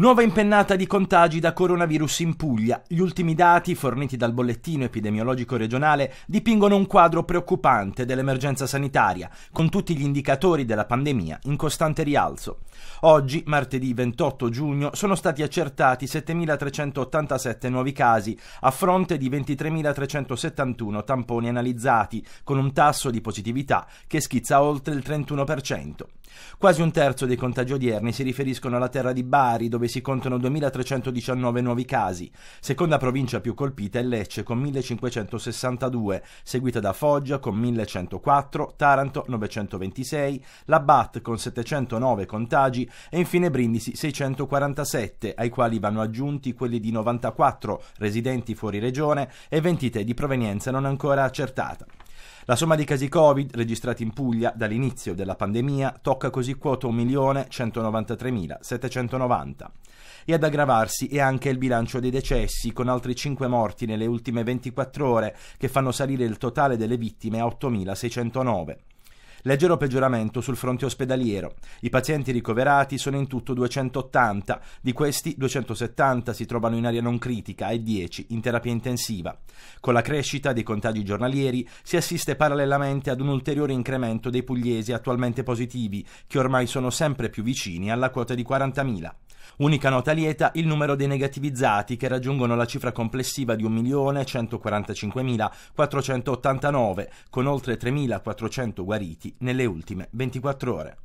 Nuova impennata di contagi da coronavirus in Puglia. Gli ultimi dati forniti dal bollettino epidemiologico regionale dipingono un quadro preoccupante dell'emergenza sanitaria, con tutti gli indicatori della pandemia in costante rialzo. Oggi, martedì 28 giugno, sono stati accertati 7.387 nuovi casi, a fronte di 23.371 tamponi analizzati, con un tasso di positività che schizza oltre il 31%. Quasi un terzo dei contagi odierni si riferiscono alla terra di Bari, dove dove si contano 2.319 nuovi casi. Seconda provincia più colpita è Lecce con 1.562, seguita da Foggia con 1.104, Taranto 926, Labat con 709 contagi e infine Brindisi 647, ai quali vanno aggiunti quelli di 94 residenti fuori regione e 23 di provenienza non ancora accertata. La somma di casi Covid registrati in Puglia dall'inizio della pandemia tocca così quota 1.193.790. E ad aggravarsi è anche il bilancio dei decessi, con altri 5 morti nelle ultime 24 ore, che fanno salire il totale delle vittime a 8.609. Leggero peggioramento sul fronte ospedaliero. I pazienti ricoverati sono in tutto 280, di questi 270 si trovano in area non critica e 10 in terapia intensiva. Con la crescita dei contagi giornalieri si assiste parallelamente ad un ulteriore incremento dei pugliesi attualmente positivi, che ormai sono sempre più vicini alla quota di 40.000. Unica nota lieta il numero dei negativizzati che raggiungono la cifra complessiva di 1.145.489 con oltre 3.400 guariti nelle ultime 24 ore.